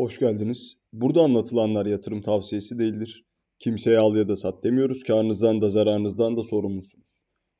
Hoş geldiniz. Burada anlatılanlar yatırım tavsiyesi değildir. Kimseye al ya da sat demiyoruz. Karnınızdan da zararınızdan da sorumlusunuz.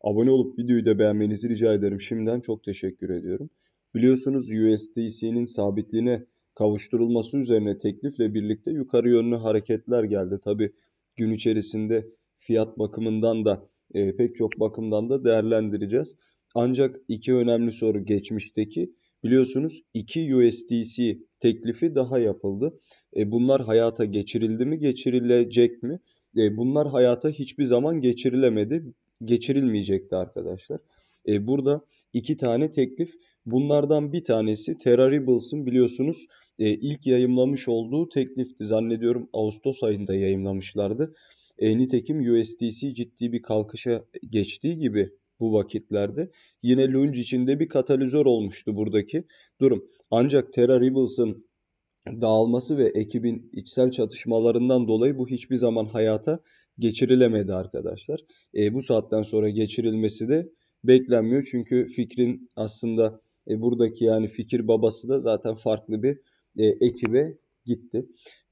Abone olup videoyu da beğenmenizi rica ederim. Şimdiden çok teşekkür ediyorum. Biliyorsunuz USDC'nin sabitliğine kavuşturulması üzerine teklifle birlikte yukarı yönlü hareketler geldi. Tabi gün içerisinde fiyat bakımından da e, pek çok bakımdan da değerlendireceğiz. Ancak iki önemli soru geçmişteki Biliyorsunuz 2 USDC teklifi daha yapıldı. E, bunlar hayata geçirildi mi, geçirilecek mi? E, bunlar hayata hiçbir zaman geçirilemedi, geçirilmeyecekti arkadaşlar. E, burada iki tane teklif. Bunlardan bir tanesi Terraribles'ın biliyorsunuz e, ilk yayımlamış olduğu teklifti. Zannediyorum Ağustos ayında yayımlamışlardı. E, nitekim USDC ciddi bir kalkışa geçtiği gibi bu vakitlerde. Yine Lunge içinde bir katalizör olmuştu buradaki durum. Ancak Terra Rebels'ın dağılması ve ekibin içsel çatışmalarından dolayı bu hiçbir zaman hayata geçirilemedi arkadaşlar. E, bu saatten sonra geçirilmesi de beklenmiyor. Çünkü fikrin aslında e, buradaki yani fikir babası da zaten farklı bir e, ekibe gitti.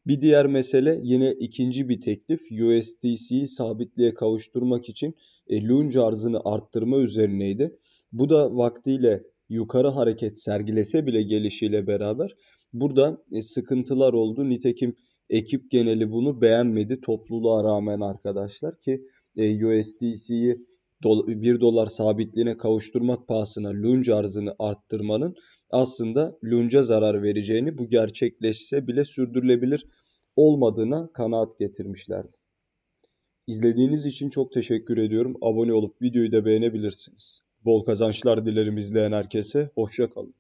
Bir diğer mesele yine ikinci bir teklif USDC'yi sabitliğe kavuşturmak için e, lunge arzını arttırma üzerineydi. Bu da vaktiyle yukarı hareket sergilese bile gelişiyle beraber burada e, sıkıntılar oldu. Nitekim ekip geneli bunu beğenmedi topluluğa rağmen arkadaşlar ki e, USDC'yi 1 dolar sabitliğine kavuşturmak pahasına lunge arzını arttırmanın aslında lunca zarar vereceğini bu gerçekleşse bile sürdürülebilir olmadığına kanaat getirmişlerdi. İzlediğiniz için çok teşekkür ediyorum. Abone olup videoyu da beğenebilirsiniz. Bol kazançlar dilerim izleyen herkese. Hoşça kalın.